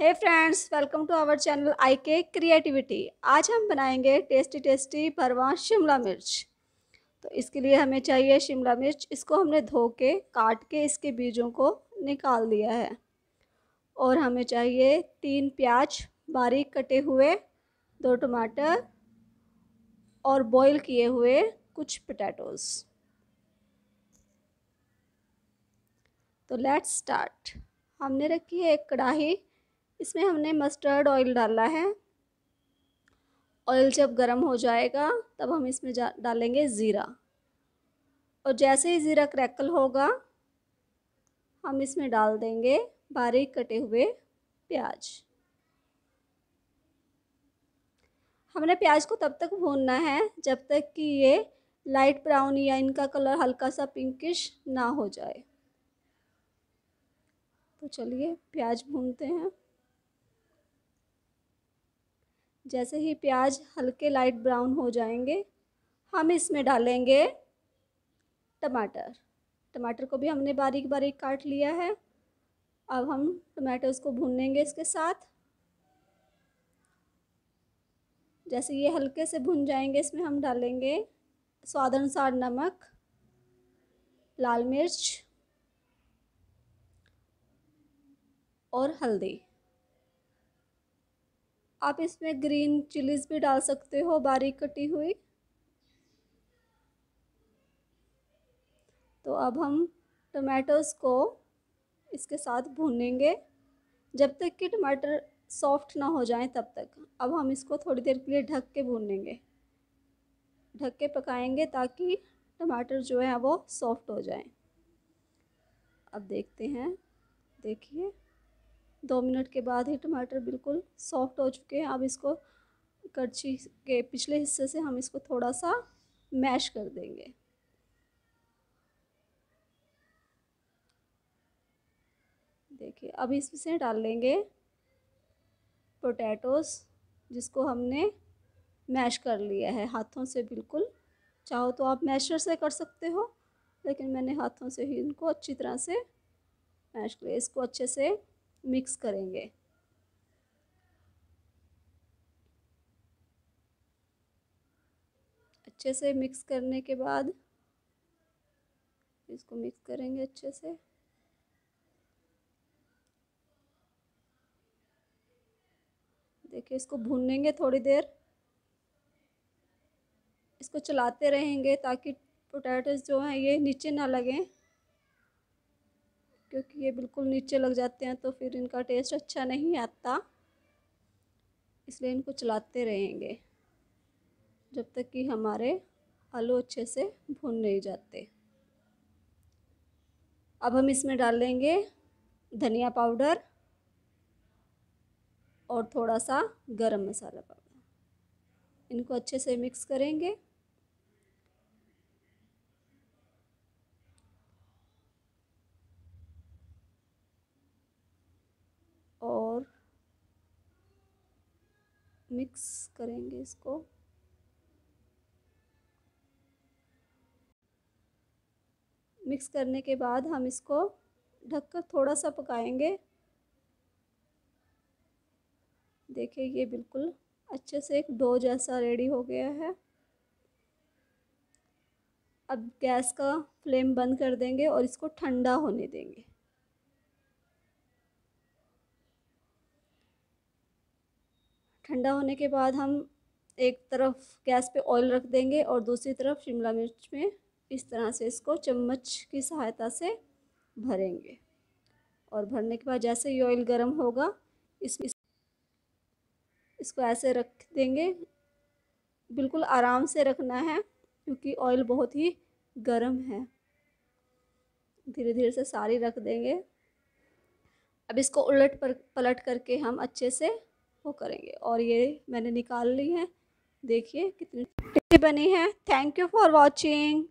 hey friends welcome to our channel I K creativity आज हम बनाएंगे टेस्टी टेस्टी भरवा शिमला मिर्च तो इसके लिए हमें चाहिए शिमला मिर्च इसको हमने धो के काट के इसके बीजों को निकाल दिया है और हमें चाहिए तीन प्याज बारीक कटे हुए दो टमाटर और बॉईल किए हुए कुछ पटैटोज़ तो लेट्स स्टार्ट हमने रखी है एक कढ़ाही इसमें हमने मस्टर्ड ऑयल डाला है ऑयल जब गर्म हो जाएगा तब हम इसमें डालेंगे ज़ीरा और जैसे ही ज़ीरा क्रैकल होगा हम इसमें डाल देंगे बारीक कटे हुए प्याज हमने प्याज को तब तक भूनना है जब तक कि ये लाइट ब्राउन या इनका कलर हल्का सा पिंकिश ना हो जाए तो चलिए प्याज भूनते हैं जैसे ही प्याज हल्के लाइट ब्राउन हो जाएंगे हम इसमें डालेंगे टमाटर टमाटर को भी हमने बारीक बारीक काट लिया है अब हम टमाटर को भूनेंगे इसके साथ जैसे ये हल्के से भुन जाएंगे इसमें हम डालेंगे स्वाद अनुसार नमक लाल मिर्च और हल्दी आप इसमें ग्रीन चिलीज़ भी डाल सकते हो बारीक कटी हुई तो अब हम टमाटोज़ को इसके साथ भूनेंगे जब तक कि टमाटर सॉफ्ट ना हो जाए तब तक अब हम इसको थोड़ी देर के लिए ढक के भूनेंगे ढक के पकाएंगे ताकि टमाटर जो है वो सॉफ्ट हो जाए अब देखते हैं देखिए दो मिनट के बाद ही टमाटर बिल्कुल सॉफ्ट हो चुके हैं अब इसको कड़छी के पिछले हिस्से से हम इसको थोड़ा सा मैश कर देंगे देखिए अब इसमें डाल लेंगे पोटैटोस जिसको हमने मैश कर लिया है हाथों से बिल्कुल चाहो तो आप मैशर से कर सकते हो लेकिन मैंने हाथों से ही इनको अच्छी तरह से मैश किया इसको अच्छे से मिक्स करेंगे अच्छे से मिक्स करने के बाद इसको मिक्स करेंगे अच्छे से देखिए इसको भूनेंगे थोड़ी देर इसको चलाते रहेंगे ताकि पोटैटोज जो हैं ये नीचे ना लगें क्योंकि ये बिल्कुल नीचे लग जाते हैं तो फिर इनका टेस्ट अच्छा नहीं आता इसलिए इनको चलाते रहेंगे जब तक कि हमारे आलू अच्छे से भून नहीं जाते अब हम इसमें डालेंगे धनिया पाउडर और थोड़ा सा गरम मसाला पाउडर इनको अच्छे से मिक्स करेंगे मिक्स करेंगे इसको मिक्स करने के बाद हम इसको ढककर थोड़ा सा पकाएंगे देखिए ये बिल्कुल अच्छे से एक डो जैसा रेडी हो गया है अब गैस का फ्लेम बंद कर देंगे और इसको ठंडा होने देंगे ठंडा होने के बाद हम एक तरफ गैस पे ऑयल रख देंगे और दूसरी तरफ शिमला मिर्च में इस तरह से इसको चम्मच की सहायता से भरेंगे और भरने के बाद जैसे ये ऑयल गर्म होगा इस, इस इसको ऐसे रख देंगे बिल्कुल आराम से रखना है क्योंकि ऑयल बहुत ही गर्म है धीरे धीरे से सारी रख देंगे अब इसको उलट पर पलट करके हम अच्छे से वो करेंगे और ये मैंने निकाल ली है देखिए कितनी बनी है थैंक यू फॉर वॉचिंग